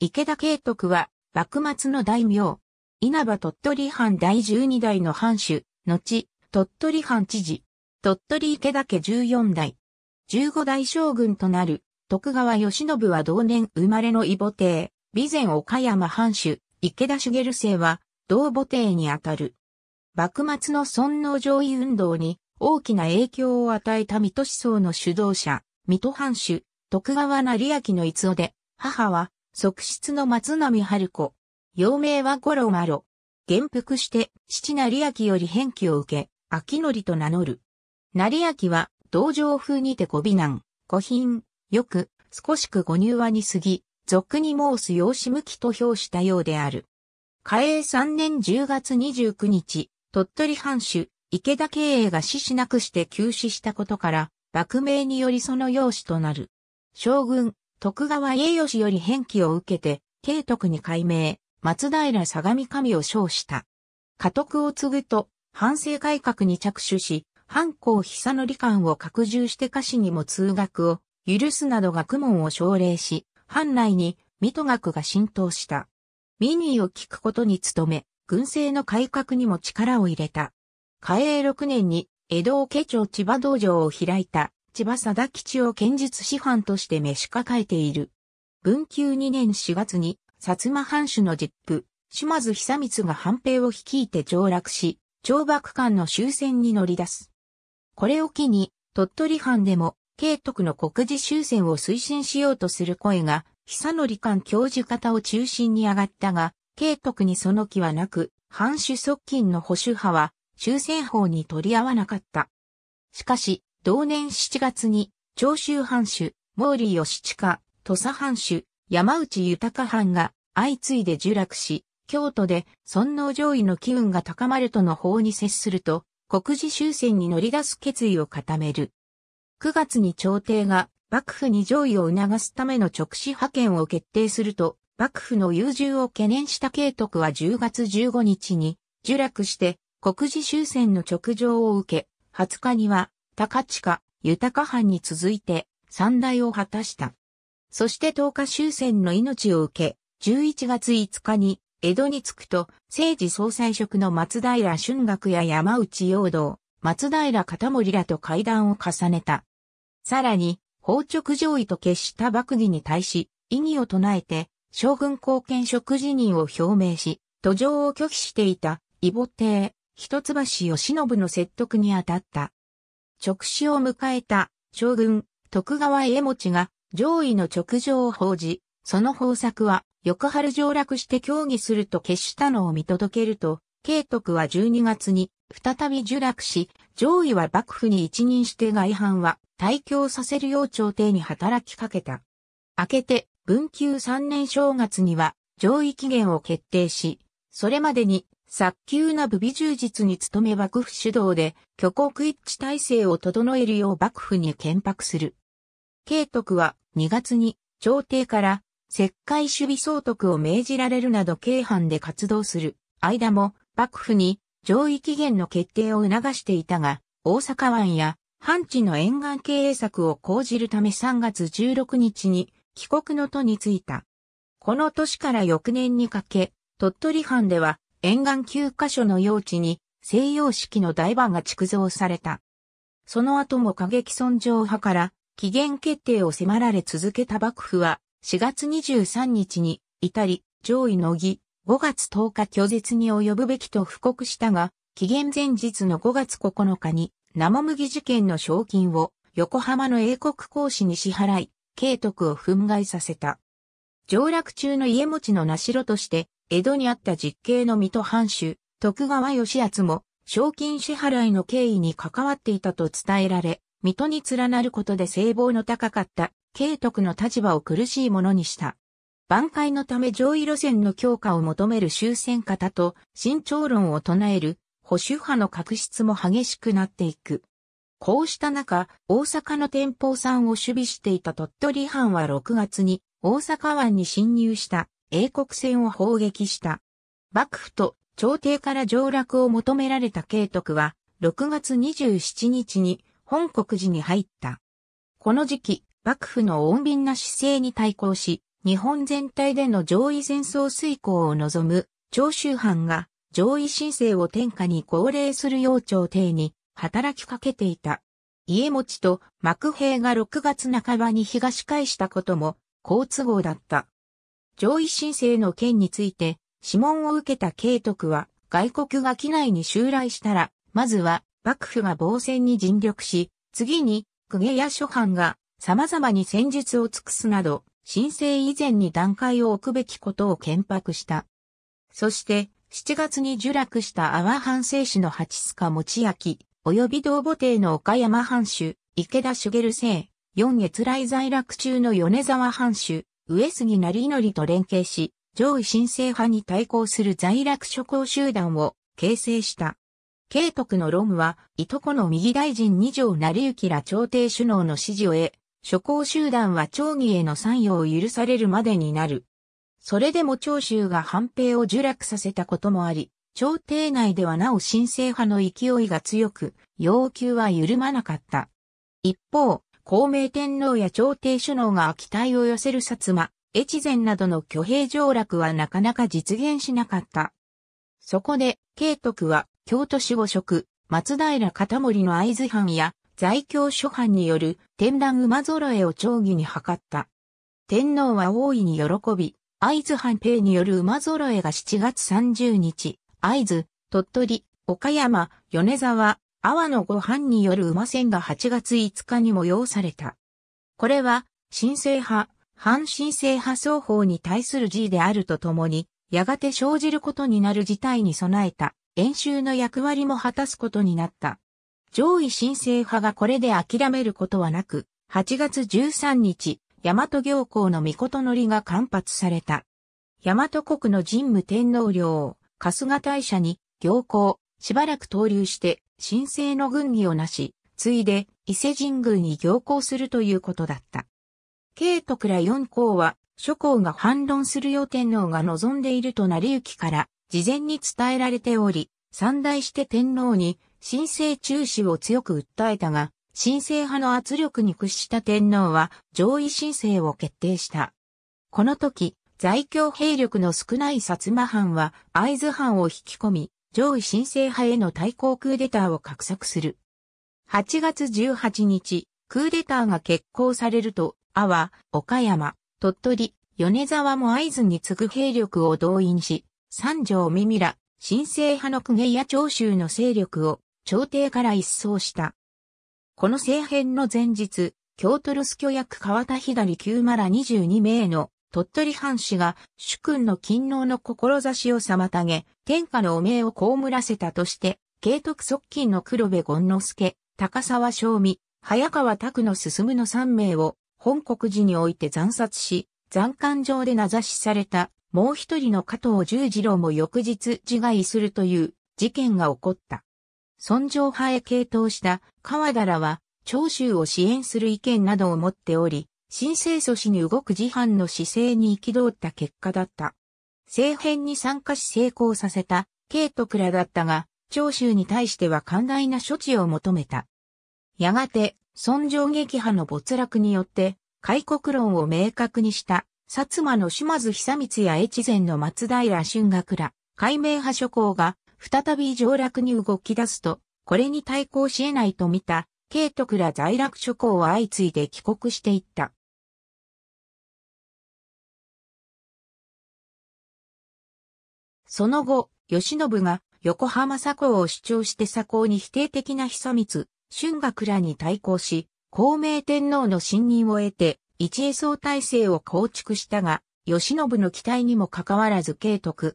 池田慶徳は、幕末の大名、稲葉鳥取藩第12代の藩主、後、鳥取藩知事、鳥取池田家14代、15代将軍となる、徳川義信は同年生まれの異母帝、備前岡山藩主、池田茂生は、同母帝にあたる。幕末の尊皇攘夷運動に大きな影響を与えた水戸思想の主導者、水戸藩主、徳川成明の逸夫で、母は側室の松並春子。幼名は五郎麻呂。元服して、父成明より返記を受け、秋則と名乗る。成明は、道場風にて小美男、小品、よく、少しく五入話に過ぎ、俗に申す養子向きと評したようである。嘉永3年10月29日、鳥取藩主、池田慶栄が死しなくして急死したことから、幕名によりその養子となる。将軍、徳川家義より返記を受けて、慶徳に改名、松平相模神を称した。家督を継ぐと、反省改革に着手し、藩校久則官を拡充して家臣にも通学を許すなど学問を奨励し、藩内に水戸学が浸透した。ミニーを聞くことに努め、軍政の改革にも力を入れた。嘉永6年に江戸を家長千葉道場を開いた千葉貞吉を剣術師範として召し抱えている。文久2年4月に、薩摩藩主の実父、島津久光が藩兵を率いて上洛し、長幕間の終戦に乗り出す。これを機に、鳥取藩でも、慶徳の国事終戦を推進しようとする声が、久則官教授方を中心に上がったが、慶徳にその気はなく、藩主側近の保守派は、終戦法に取り合わなかった。しかし、同年7月に、長州藩主、毛利義親、土佐藩主、山内豊藩が相次いで受落し、京都で尊皇上位の機運が高まるとの法に接すると、国事終戦に乗り出す決意を固める。9月に朝廷が幕府に上位を促すための直使派遣を決定すると、幕府の優柔を懸念した慶徳は10月15日に、受落して、国事終戦の直上を受け、20日には高地下、豊藩に続いて、三代を果たした。そして10日終戦の命を受け、11月5日に、江戸に着くと、政治総裁職の松平春学や山内陽道、松平片森らと会談を重ねた。さらに、法直上位と決した幕議に対し、異議を唱えて、将軍貢献職辞任を表明し、途上を拒否していた、伊母帝、一橋義信の説得に当たった。直死を迎えた将軍徳川家持が上位の直情を報じ、その方策は翌春上落して協議すると決したのを見届けると、慶徳は12月に再び受落し、上位は幕府に一任して外藩は退去させるよう朝廷に働きかけた。明けて文久3年正月には上位期限を決定し、それまでに早急な武備充実に努め幕府主導で挙国一致体制を整えるよう幕府に建白する。慶徳は2月に朝廷から石灰守備総督を命じられるなど京藩で活動する間も幕府に上位期限の決定を促していたが、大阪湾や藩地の沿岸経営策を講じるため3月16日に帰国の途に着いた。この年から翌年にかけ、鳥取藩では沿岸9カ所の用地に西洋式の台場が築造された。その後も過激尊上派から期限決定を迫られ続けた幕府は4月23日に至り上位の儀5月10日拒絶に及ぶべきと布告したが期限前日の5月9日に生麦事件の賞金を横浜の英国公使に支払い、慶徳を憤慨させた。上洛中の家持ちの名城として、江戸にあった実刑の水戸藩主、徳川義厚も、賞金支払いの経緯に関わっていたと伝えられ、水戸に連なることで聖望の高かった、慶徳の立場を苦しいものにした。挽回のため上位路線の強化を求める終戦方と、慎重論を唱える、保守派の確執も激しくなっていく。こうした中、大阪の天保山を守備していた鳥取藩は6月に、大阪湾に侵入した。英国船を砲撃した。幕府と朝廷から上洛を求められた慶徳は、6月27日に本国寺に入った。この時期、幕府の穏便な姿勢に対抗し、日本全体での上位戦争遂行を望む長州藩が上位申請を天下に高例する幼朝廷に働きかけていた。家持と幕兵が6月半ばに東返したことも好都合だった。上位申請の件について、諮問を受けた慶徳は、外国が機内に襲来したら、まずは、幕府が防戦に尽力し、次に、公家や諸藩が、様々に戦術を尽くすなど、申請以前に段階を置くべきことを建白した。そして、7月に受落した阿波藩政史の八須賀持明、及び同母帝の岡山藩主、池田茂生、四月来在落中の米沢藩主、上杉成則と連携し、上位新政派に対抗する在落諸侯集団を形成した。慶徳のロムは、いとこの右大臣二条成行ら朝廷首脳の指示を得、諸侯集団は長義への参与を許されるまでになる。それでも長州が反兵を受落させたこともあり、朝廷内ではなお新政派の勢いが強く、要求は緩まなかった。一方、孔明天皇や朝廷首脳が期待を寄せる薩摩、越前などの挙兵上落はなかなか実現しなかった。そこで、慶徳は、京都守護職、松平片森の合図藩や、在京諸藩による天覧馬揃えを長義に図った。天皇は大いに喜び、会津藩兵による馬揃えが7月30日、会津、鳥取、岡山、米沢、阿波のご飯による馬戦が8月5日に催された。これは、神聖派、反神聖派双方に対する G であるとともに、やがて生じることになる事態に備えた演習の役割も果たすことになった。上位神聖派がこれで諦めることはなく、8月13日、大和行幸の御事のりが間髪された。大和国の神武天皇陵、春日大社に行幸、しばらく投留して、神聖の軍議をなし、ついで伊勢神宮に行行するということだった。慶徳ら四皇は、諸侯が反論するよ天皇が望んでいると成り行きから、事前に伝えられており、三大して天皇に、神聖中止を強く訴えたが、神聖派の圧力に屈した天皇は上位神聖を決定した。この時、在京兵力の少ない薩摩藩は会津藩を引き込み、上位新生派への対抗クーデターを画策する。8月18日、クーデターが決行されると、阿波、岡山、鳥取、米沢も合図に次ぐ兵力を動員し、三条三ら、新生派の公家や長州の勢力を朝廷から一掃した。この政変の前日、京都留ス巨役川田左9マラ22名の鳥取藩士が主君の勤労の志を妨げ、天下の汚名を被らせたとして、慶徳側近の黒部権之助、高沢正美、早川拓の進の3名を本国寺において惨殺し、残官状で名指しされたもう一人の加藤十二郎も翌日自害するという事件が起こった。尊上派へ傾倒した川田らは長州を支援する意見などを持っており、新生祖師に動く自犯の姿勢に憤った結果だった。政変に参加し成功させた、ケイトクラだったが、長州に対しては寛大な処置を求めた。やがて、尊上撃破の没落によって、開国論を明確にした、薩摩の島津久光や越前の松平春学ら、海明派諸侯が、再び上落に動き出すと、これに対抗し得ないと見た、トクら在落諸侯は相次いで帰国していった。その後、慶喜が横浜左高を主張して左高に否定的な久光、春学らに対抗し、孔明天皇の信任を得て、一栄総体制を構築したが、慶喜の期待にもかかわらず慶徳、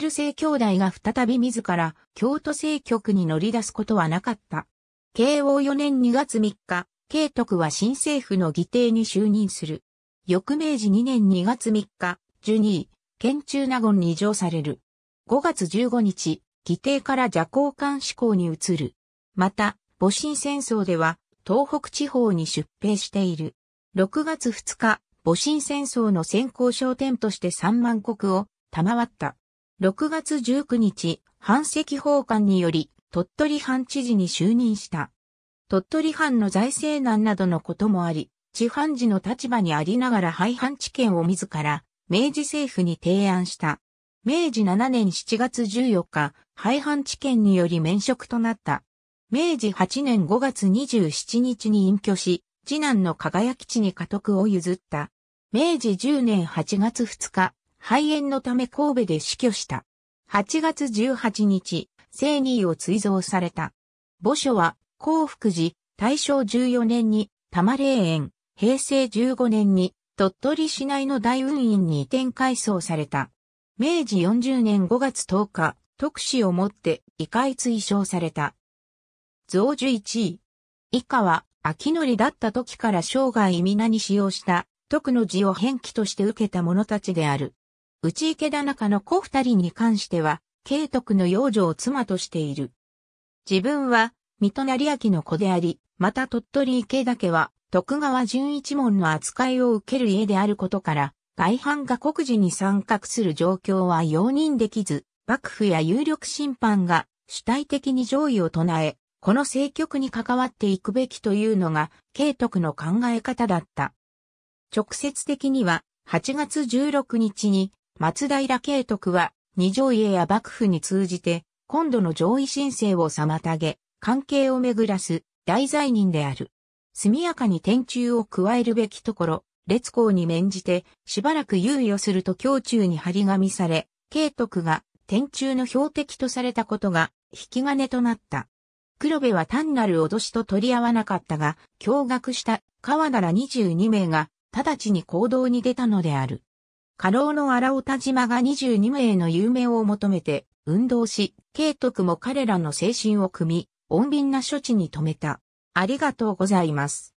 ル正兄弟が再び自ら京都政局に乗り出すことはなかった。慶応4年2月3日、慶徳は新政府の議定に就任する。翌明治2年2月3日、ジュニー、県中納言に異常される。5月15日、議定から蛇行艦志向に移る。また、戊辰戦争では、東北地方に出兵している。6月2日、戊辰戦争の先行商店として3万国を賜った。6月19日、反赤奉還により、鳥取藩知事に就任した。鳥取藩の財政難などのこともあり、地藩事の立場にありながら廃藩置県を自ら、明治政府に提案した。明治7年7月14日、廃藩置県により免職となった。明治8年5月27日に隠居し、次男の輝地に家督を譲った。明治10年8月2日、肺炎のため神戸で死去した。8月18日、生二を追贈された。墓所は、幸福寺、大正14年に、玉霊園、平成15年に、鳥取市内の大運院に移転改装された。明治40年5月10日、特使をもって議会追奨された。増樹1位。以下は、秋りだった時から生涯皆に使用した、徳の字を変記として受けた者たちである。内池田中の子二人に関しては、慶徳の養女を妻としている。自分は、水戸成明の子であり、また鳥取池田家は、徳川純一門の扱いを受ける家であることから、外半が国事に参画する状況は容認できず、幕府や有力審判が主体的に上位を唱え、この政局に関わっていくべきというのが、慶徳の考え方だった。直接的には、8月16日に、松平慶徳は、二条家や幕府に通じて、今度の上位申請を妨げ、関係を巡らす、大罪人である。速やかに天中を加えるべきところ、列校に免じて、しばらく猶予すると胸中に張り紙され、慶徳が天中の標的とされたことが引き金となった。黒部は単なる脅しと取り合わなかったが、驚愕した川なら22名が直ちに行動に出たのである。過労の荒尾田島が22名の有名を求めて運動し、慶徳も彼らの精神を組み、穏便な処置に止めた。ありがとうございます。